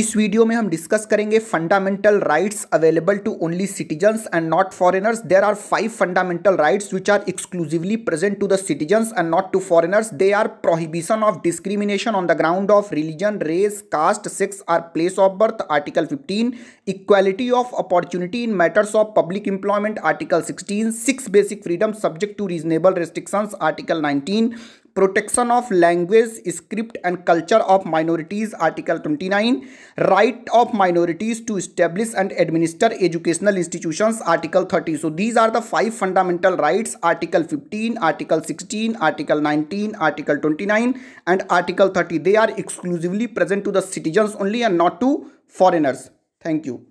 इस वीडियो में हम डिस्कस करेंगे fundamental rights available to only citizens and not foreigners there are five fundamental rights which are exclusively present to the citizens and not to foreigners they are prohibition of discrimination on the ground of religion race caste sex or place of birth article fifteen equality of opportunity in matters of public employment article sixteen six basic freedom subject to reasonable restrictions article nineteen protection of language script and culture of minorities article 29 right of minorities to establish and administer educational institutions article 30 so these are the five fundamental rights article 15 article 16 article 19 article 29 and article 30 they are exclusively present to the citizens only and not to foreigners thank you